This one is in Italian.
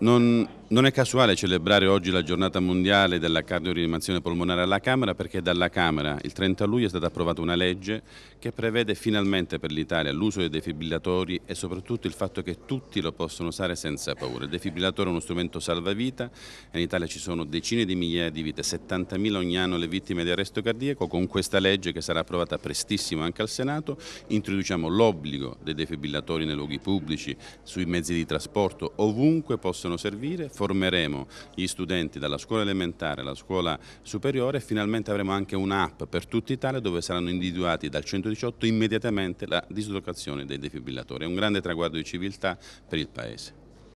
non non è casuale celebrare oggi la giornata mondiale della cardiorianimazione polmonare alla Camera perché dalla Camera il 30 luglio è stata approvata una legge che prevede finalmente per l'Italia l'uso dei defibrillatori e soprattutto il fatto che tutti lo possono usare senza paura. Il defibrillatore è uno strumento salvavita, in Italia ci sono decine di migliaia di vite, 70.000 ogni anno le vittime di arresto cardiaco, con questa legge che sarà approvata prestissimo anche al Senato introduciamo l'obbligo dei defibrillatori nei luoghi pubblici, sui mezzi di trasporto, ovunque possono servire formeremo gli studenti dalla scuola elementare alla scuola superiore e finalmente avremo anche un'app per tutta Italia dove saranno individuati dal 118 immediatamente la dislocazione dei defibrillatori. È un grande traguardo di civiltà per il Paese.